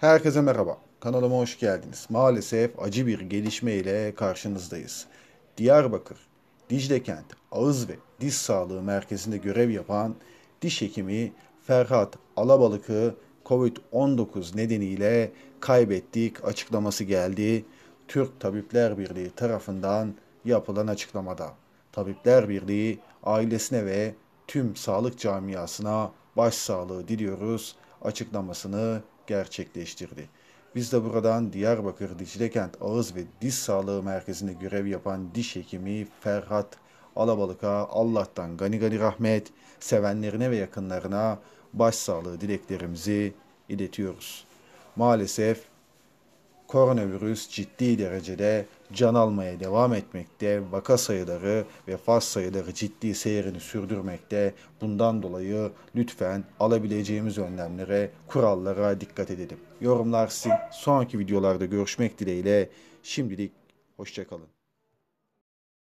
Herkese merhaba. Kanalıma hoş geldiniz. Maalesef acı bir gelişme ile karşınızdayız. Diyarbakır, Dicle Kent, Ağız ve Diş Sağlığı Merkezi'nde görev yapan diş hekimi Ferhat Alabalık'ı COVID-19 nedeniyle kaybettik açıklaması geldi. Türk Tabipler Birliği tarafından yapılan açıklamada. Tabipler Birliği ailesine ve tüm sağlık camiasına başsağlığı diliyoruz açıklamasını gerçekleştirdi. Biz de buradan Diyarbakır Diclekent Ağız ve Diş Sağlığı Merkezi'nde görev yapan diş hekimi Ferhat Alabalık'a Allah'tan gani gani rahmet, sevenlerine ve yakınlarına başsağlığı dileklerimizi iletiyoruz. Maalesef koronavirüs ciddi derecede can almaya devam etmekte, vaka sayıları, ve faz sayıları ciddi seyrini sürdürmekte. Bundan dolayı lütfen alabileceğimiz önlemlere, kurallara dikkat edelim. Yorumlar sizin. Sonraki videolarda görüşmek dileğiyle. Şimdilik hoşçakalın.